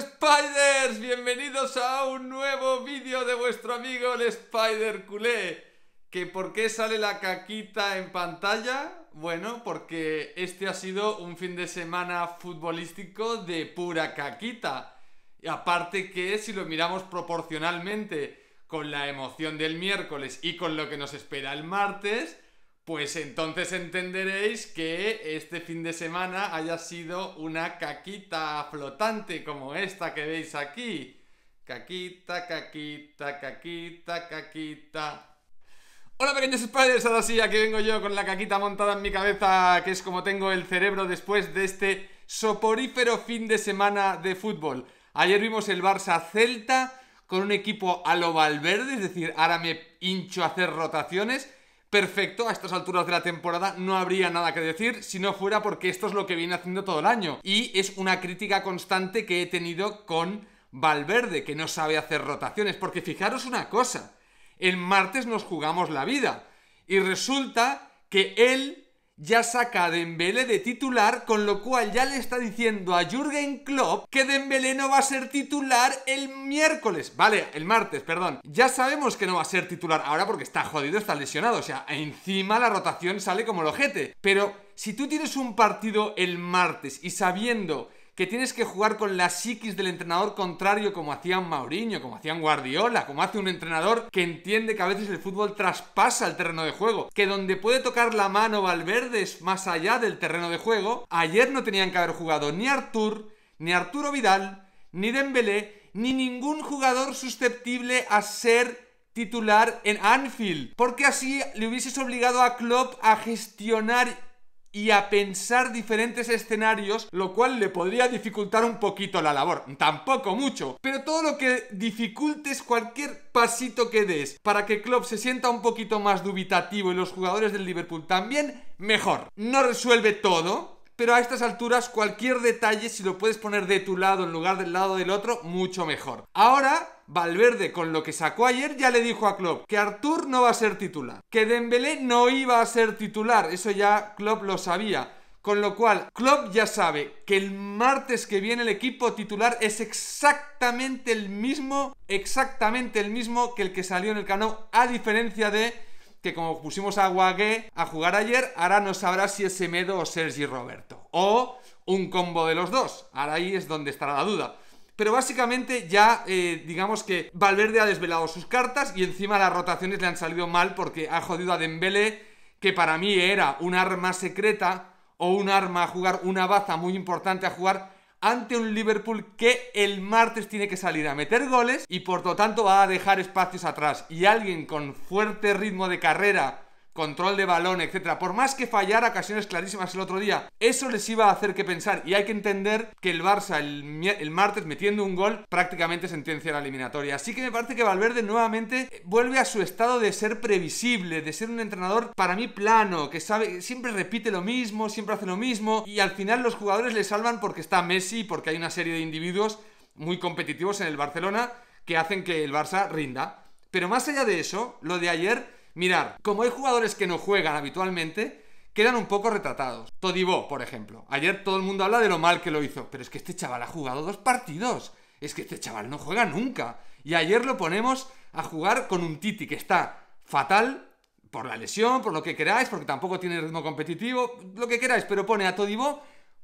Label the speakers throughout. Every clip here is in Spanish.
Speaker 1: spiders, bienvenidos a un nuevo vídeo de vuestro amigo el Spider Culé. ¿Que por qué sale la caquita en pantalla? Bueno, porque este ha sido un fin de semana futbolístico de pura caquita. Y aparte que si lo miramos proporcionalmente con la emoción del miércoles y con lo que nos espera el martes, pues entonces entenderéis que este fin de semana haya sido una caquita flotante como esta que veis aquí. Caquita, caquita, caquita, caquita. Hola pequeños spiders, ahora sí, aquí vengo yo con la caquita montada en mi cabeza, que es como tengo el cerebro después de este soporífero fin de semana de fútbol. Ayer vimos el Barça Celta con un equipo a lo Valverde, es decir, ahora me hincho a hacer rotaciones perfecto a estas alturas de la temporada, no habría nada que decir si no fuera porque esto es lo que viene haciendo todo el año. Y es una crítica constante que he tenido con Valverde, que no sabe hacer rotaciones. Porque fijaros una cosa, el martes nos jugamos la vida y resulta que él ya saca a Dembélé de titular, con lo cual ya le está diciendo a Jürgen Klopp que Dembélé no va a ser titular el miércoles, vale, el martes, perdón. Ya sabemos que no va a ser titular ahora porque está jodido, está lesionado, o sea, encima la rotación sale como el ojete. Pero si tú tienes un partido el martes y sabiendo que tienes que jugar con la psiquis del entrenador contrario como hacían Mauriño, como hacían Guardiola, como hace un entrenador que entiende que a veces el fútbol traspasa el terreno de juego, que donde puede tocar la mano Valverde es más allá del terreno de juego. Ayer no tenían que haber jugado ni Artur, ni Arturo Vidal, ni Dembélé, ni ningún jugador susceptible a ser titular en Anfield, porque así le hubieses obligado a Klopp a gestionar y a pensar diferentes escenarios, lo cual le podría dificultar un poquito la labor. Tampoco mucho, pero todo lo que dificultes cualquier pasito que des para que Klopp se sienta un poquito más dubitativo y los jugadores del Liverpool también, mejor. No resuelve todo, pero a estas alturas cualquier detalle, si lo puedes poner de tu lado en lugar del lado del otro, mucho mejor. Ahora, Valverde, con lo que sacó ayer, ya le dijo a Klopp que Artur no va a ser titular, que Dembélé no iba a ser titular, eso ya Klopp lo sabía. Con lo cual, Klopp ya sabe que el martes que viene el equipo titular es exactamente el mismo, exactamente el mismo que el que salió en el canal, a diferencia de que como pusimos a Guagué a jugar ayer, ahora no sabrá si es Semedo o Sergi Roberto. O un combo de los dos. Ahora ahí es donde estará la duda. Pero básicamente ya eh, digamos que Valverde ha desvelado sus cartas y encima las rotaciones le han salido mal porque ha jodido a Dembele, que para mí era un arma secreta o un arma a jugar, una baza muy importante a jugar ante un Liverpool que el martes tiene que salir a meter goles y por lo tanto va a dejar espacios atrás. Y alguien con fuerte ritmo de carrera control de balón, etc. por más que fallara ocasiones clarísimas el otro día, eso les iba a hacer que pensar. Y hay que entender que el Barça el, martes metiendo un gol prácticamente sentencia la eliminatoria. Así que me parece que Valverde nuevamente eh, vuelve a su estado de ser previsible, de ser un entrenador para mí plano, que sabe, siempre repite lo mismo, siempre hace lo mismo. Y al final los jugadores le salvan porque está Messi, porque hay una serie de individuos muy competitivos en el Barcelona que hacen que el Barça rinda. Pero más allá de eso, lo de ayer Mirar, como hay jugadores que no juegan habitualmente, quedan un poco retratados. Todibó, por ejemplo. Ayer todo el mundo habla de lo mal que lo hizo, pero es que este chaval ha jugado dos partidos. Es que este chaval no juega nunca. Y ayer lo ponemos a jugar con un Titi que está fatal por la lesión, por lo que queráis, porque tampoco tiene ritmo competitivo, lo que queráis, pero pone a Todibó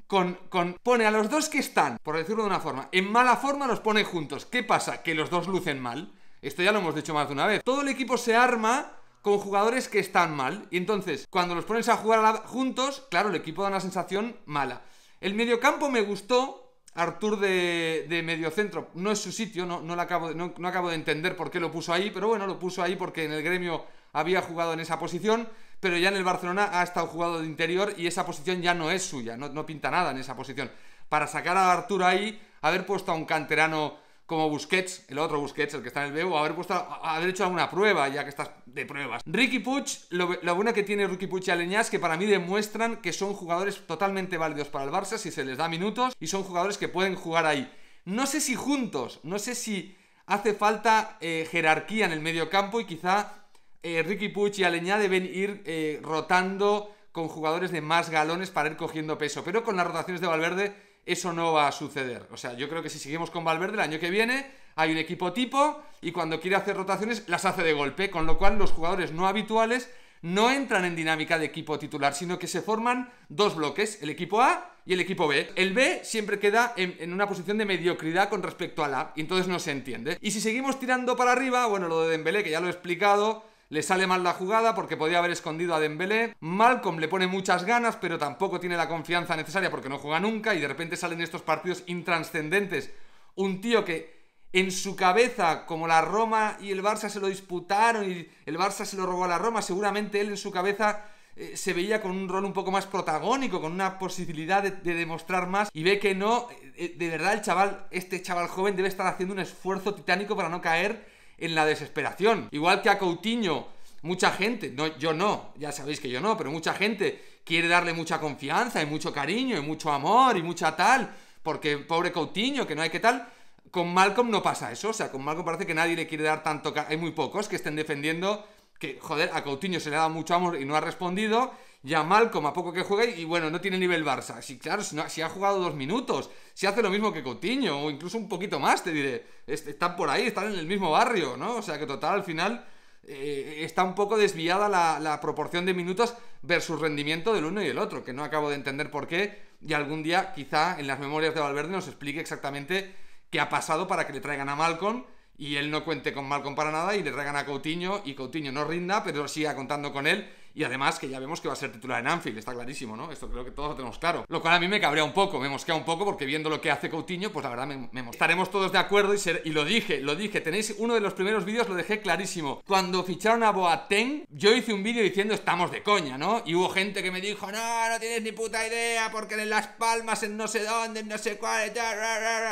Speaker 1: con, con, pone a los dos que están, por decirlo de una forma, en mala forma los pone juntos. ¿Qué pasa? Que los dos lucen mal. Esto ya lo hemos dicho más de una vez. Todo el equipo se arma con jugadores que están mal. Y entonces, cuando los pones a jugar juntos, claro, el equipo da una sensación mala. El mediocampo me gustó. Artur de, de mediocentro no es su sitio, no, no, lo acabo de, no, acabo de entender por qué lo puso ahí, pero bueno, lo puso ahí porque en el gremio había jugado en esa posición, pero ya en el Barcelona ha estado jugado de interior y esa posición ya no es suya, no, no pinta nada en esa posición. Para sacar a Artur ahí, haber puesto a un canterano como Busquets, el otro Busquets, el que está en el B, o haber puesto, haber hecho alguna prueba, ya que estás de pruebas. Ricky Puch, lo, bueno que tiene Ricky Puch y es que para mí demuestran que son jugadores totalmente válidos para el Barça si se les da minutos y son jugadores que pueden jugar ahí. No sé si juntos, no sé si hace falta eh, jerarquía en el medio campo y quizá eh, Ricky Puch y Aleñá deben ir eh, rotando con jugadores de más galones para ir cogiendo peso. Pero con las rotaciones de Valverde eso no va a suceder. O sea, yo creo que si seguimos con Valverde el año que viene, hay un equipo tipo y cuando quiere hacer rotaciones las hace de golpe, con lo cual los jugadores no habituales no entran en dinámica de equipo titular, sino que se forman dos bloques, el equipo A y el equipo B. El B siempre queda en, una posición de mediocridad con respecto al A, y entonces no se entiende. Y si seguimos tirando para arriba, bueno, lo de Dembélé, que ya lo he explicado, le sale mal la jugada porque podía haber escondido a Dembélé. Malcolm le pone muchas ganas, pero tampoco tiene la confianza necesaria porque no juega nunca y de repente salen estos partidos intranscendentes. Un tío que en su cabeza, como la Roma y el Barça se lo disputaron y el Barça se lo robó a la Roma, seguramente él en su cabeza eh, se veía con un rol un poco más protagónico, con una posibilidad de, demostrar más y ve que no, eh, eh, de verdad el chaval, este chaval joven debe estar haciendo un esfuerzo titánico para no caer en la desesperación. Igual que a Coutinho, mucha gente, no, yo no, ya sabéis que yo no, pero mucha gente quiere darle mucha confianza y mucho cariño y mucho amor y mucha tal, porque pobre Coutinho, que no hay que tal. Con Malcolm no pasa eso, o sea, con Malcolm parece que nadie le quiere dar tanto, hay muy pocos que estén defendiendo que, joder, a Coutinho se le ha dado mucho amor y no ha respondido. Y a Malcolm, a poco que juegue, y bueno, no tiene nivel Barça. Si, claro, si, ha jugado dos minutos, si hace lo mismo que Coutinho, o incluso un poquito más, te diré. Están por ahí, están en el mismo barrio, ¿no? O sea que total, al final eh, está un poco desviada la, proporción de minutos versus rendimiento del uno y el otro, que no acabo de entender por qué. Y algún día, quizá en las memorias de Valverde, nos explique exactamente qué ha pasado para que le traigan a Malcolm y él no cuente con Malcolm para nada y le traigan a Coutinho y Coutinho no rinda, pero siga contando con él y además que ya vemos que va a ser titular en Anfield, está clarísimo, ¿no? Esto creo que todos lo tenemos claro. Lo cual a mí me cabrea un poco, me mosquea un poco porque viendo lo que hace Coutinho, pues la verdad me, me Estaremos todos de acuerdo y, lo dije, lo dije, tenéis uno de los primeros vídeos, lo dejé clarísimo. Cuando ficharon a Boateng, yo hice un vídeo diciendo estamos de coña, ¿no? Y hubo gente que me dijo, no, no tienes ni puta idea porque en Las Palmas, en no sé dónde, en no sé cuál,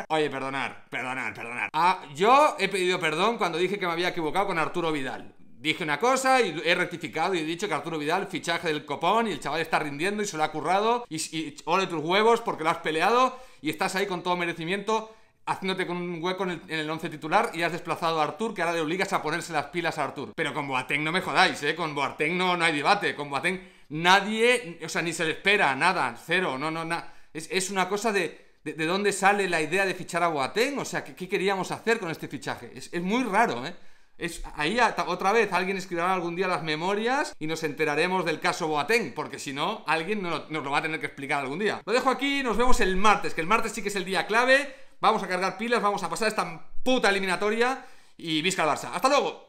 Speaker 1: Oye, perdonar, perdonar, perdonar. Ah, yo he pedido perdón cuando dije que me había equivocado con Arturo Vidal dije una cosa y he rectificado y he dicho que Arturo Vidal, fichaje del copón y el chaval está rindiendo y se lo ha currado y, y ole tus huevos porque lo has peleado y estás ahí con todo merecimiento haciéndote con un hueco en el, once titular y has desplazado a Artur, que ahora le obligas a ponerse las pilas a Artur. Pero con Boateng no me jodáis, ¿eh? Con Boateng no, hay debate, con Boateng nadie, o sea, ni se le espera, nada, cero, no, no, nada. Es, una cosa de, de, dónde sale la idea de fichar a Boateng, o sea, ¿qué, queríamos hacer con este fichaje? Es, es muy raro, ¿eh? Es, ahí otra vez alguien escribirá algún día las memorias y nos enteraremos del caso Boateng, porque si no, alguien nos lo va a tener que explicar algún día. Lo dejo aquí, nos vemos el martes, que el martes sí que es el día clave. Vamos a cargar pilas, vamos a pasar esta puta eliminatoria y visca el Barça. ¡Hasta luego!